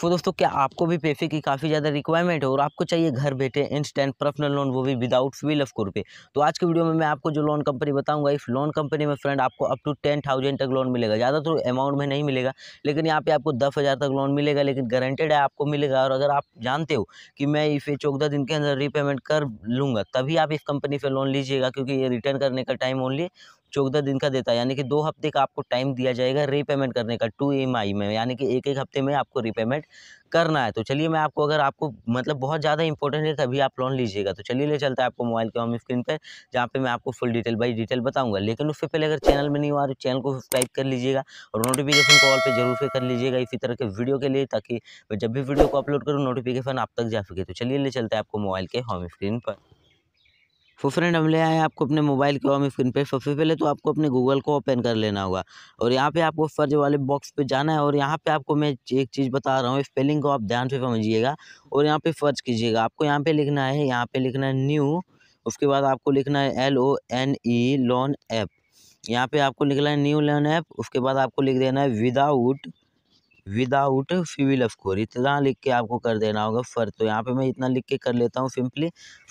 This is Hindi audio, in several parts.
तो दोस्तों क्या आपको भी पैसे की काफ़ी ज़्यादा रिक्वायरमेंट है और आपको चाहिए घर बैठे इंस्टेंट पर्सनल लोन वो भी विदाउट फील ऑफ रुपये तो आज के वीडियो में मैं आपको जो लोन कंपनी बताऊंगा इस लोन कंपनी में फ्रेंड आपको अप टू टेन थाउजेंड तक लोन मिलेगा ज़्यादा तो अमाउंट में नहीं मिलेगा लेकिन यहाँ पे आपको दस हज़ार तक लोन मिलेगा लेकिन गारंटेड है आपको मिलेगा और अगर आप जानते हो कि मैं इसे चौदह दिन के अंदर रीपेमेंट कर लूँगा तभी आप इस कंपनी से लोन लीजिएगा क्योंकि ये रिटर्न करने का टाइम ओनली चौदह दिन का देता है यानी कि दो हफ्ते का आपको टाइम दिया जाएगा रीपेमेंट करने का टू ई में यानी कि एक एक हफ्ते में आपको रीपेमेंट करना है तो चलिए मैं आपको अगर आपको मतलब बहुत ज़्यादा इंपॉर्टेंट है तभी आप लोन लीजिएगा तो चलिए ले चलता है आपको मोबाइल के होम स्क्रीन पर जहाँ पे मैं आपको फुल डिटेल बाई डिटेल बताऊंगा लेकिन उससे पहले अगर चैनल में नहीं हुआ तो चैनल को सब्सक्राइब कर लीजिएगा और नोटिफिकेशन कॉल पर जरूर से कर लीजिएगा इसी तरह के वीडियो के लिए ताकि मैं जब भी वीडियो को अपलोड करूँ नोटिफिकेशन आप तक जा सके तो चलिए ले चलते हैं आपको मोबाइल के होम स्क्रीन पर सो फ्रेंड हम ले आए आपको अपने मोबाइल के होम स्क्रीन पे सबसे पहले तो आपको अपने गूगल को ओपन कर लेना होगा और यहाँ पे आपको सर्च वाले बॉक्स पे जाना है और यहाँ पे आपको मैं एक चीज़ बता रहा हूँ स्पेलिंग को आप ध्यान से समझिएगा और यहाँ पे सर्च कीजिएगा आपको यहाँ पे लिखना है यहाँ पे लिखना है न्यू उसके बाद आपको लिखना है L O N E loan app यहाँ पे आपको लिखना है न्यू लोन ऐप उसके बाद आपको लिख देना है without without fuel off core इतना लिख के आपको कर देना होगा फर तो यहाँ पे मैं इतना लिख के कर लेता हूँ सिंपली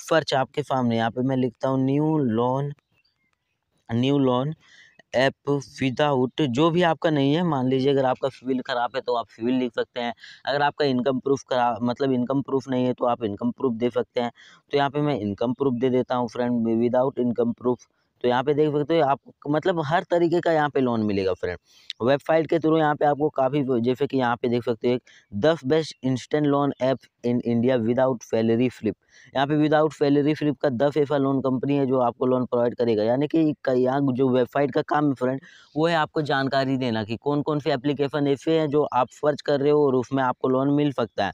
फर्च आपके सामने यहाँ पे मैं लिखता हूँ new loan new loan app without जो भी आपका नहीं है मान लीजिए अगर आपका फ्यूल ख़राब है तो आप फ्यूल लिख सकते हैं अगर आपका इनकम प्रूफ खराब मतलब इनकम प्रूफ नहीं है तो आप इनकम प्रूफ दे सकते हैं तो यहाँ पे मैं इनकम प्रूफ दे देता हूँ फ्रेंड विदाउट इनकम प्रूफ तो यहाँ पे देख सकते हो आप मतलब हर तरीके का यहाँ पे लोन मिलेगा फ्रेंड वेबसाइट के थ्रू यहाँ पे आपको काफ़ी जैसे कि यहाँ पे देख सकते हो एक दस best instant loan app in India without salary flip यहाँ पे विदाउट सैलरी फ्लिप का दस ऐसा लोन कंपनी है जो आपको लोन प्रोवाइड करेगा यानी कि यहाँ जो वेबसाइट का काम है फ्रेंड वो है आपको जानकारी देना कि कौन कौन से एप्लीकेशन ऐसे हैं जो आप सर्च कर रहे हो और उसमें आपको लोन मिल सकता है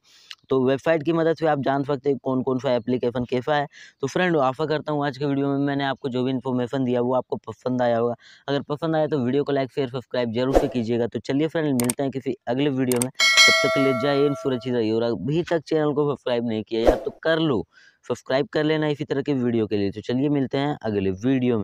तो वेबसाइट की मदद से आप जान सकते हैं कौन कौन सा एप्लीकेशन कैसा है तो फ्रेंड आशा करता हूँ आज के वीडियो में मैंने आपको जो भी इन्फॉर्मेशन दिया वो आपको पसंद आया होगा अगर पसंद आया तो वीडियो को लाइक शेयर सब्सक्राइब जरूर से कीजिएगा तो चलिए फ्रेंड मिलते हैं किसी अगले वीडियो में तब तक ले जाए इन सुरक्षित और अभी तक चैनल को सब्सक्राइब नहीं किया यार तो कर लो सब्सक्राइब कर लेना इसी तरह के वीडियो के लिए तो चलिए मिलते हैं अगले वीडियो में